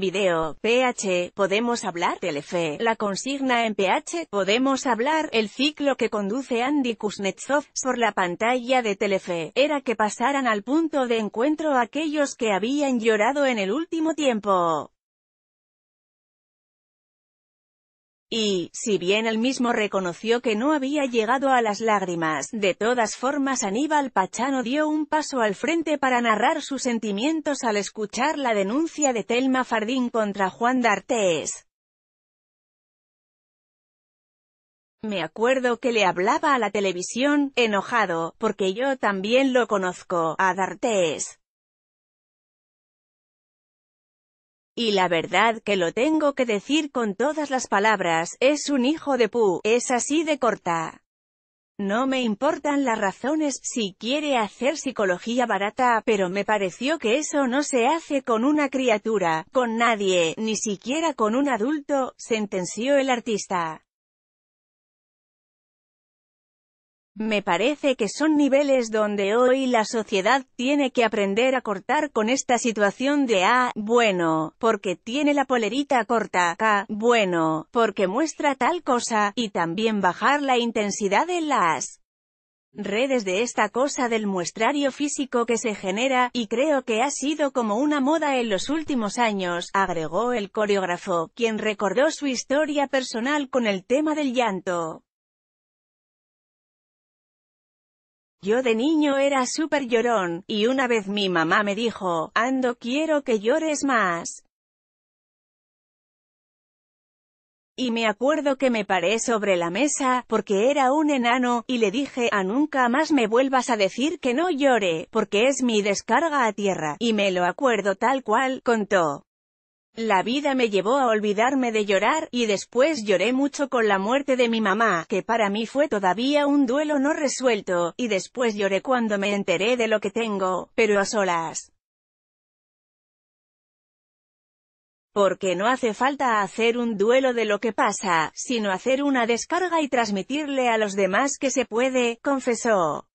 video, PH, Podemos hablar, Telefe, la consigna en PH, Podemos hablar, el ciclo que conduce Andy Kuznetsov, por la pantalla de Telefe, era que pasaran al punto de encuentro aquellos que habían llorado en el último tiempo. Y, si bien él mismo reconoció que no había llegado a las lágrimas, de todas formas Aníbal Pachano dio un paso al frente para narrar sus sentimientos al escuchar la denuncia de Telma Fardín contra Juan D'Artés. Me acuerdo que le hablaba a la televisión, enojado, porque yo también lo conozco, a D'Artés. Y la verdad que lo tengo que decir con todas las palabras, es un hijo de pu, es así de corta. No me importan las razones, si quiere hacer psicología barata, pero me pareció que eso no se hace con una criatura, con nadie, ni siquiera con un adulto, sentenció el artista. Me parece que son niveles donde hoy la sociedad tiene que aprender a cortar con esta situación de ah, bueno, porque tiene la polerita corta, ah, bueno, porque muestra tal cosa, y también bajar la intensidad en las redes de esta cosa del muestrario físico que se genera, y creo que ha sido como una moda en los últimos años, agregó el coreógrafo, quien recordó su historia personal con el tema del llanto. Yo de niño era súper llorón, y una vez mi mamá me dijo, Ando quiero que llores más. Y me acuerdo que me paré sobre la mesa, porque era un enano, y le dije, a nunca más me vuelvas a decir que no llore, porque es mi descarga a tierra, y me lo acuerdo tal cual, contó. La vida me llevó a olvidarme de llorar, y después lloré mucho con la muerte de mi mamá, que para mí fue todavía un duelo no resuelto, y después lloré cuando me enteré de lo que tengo, pero a solas. Porque no hace falta hacer un duelo de lo que pasa, sino hacer una descarga y transmitirle a los demás que se puede, confesó.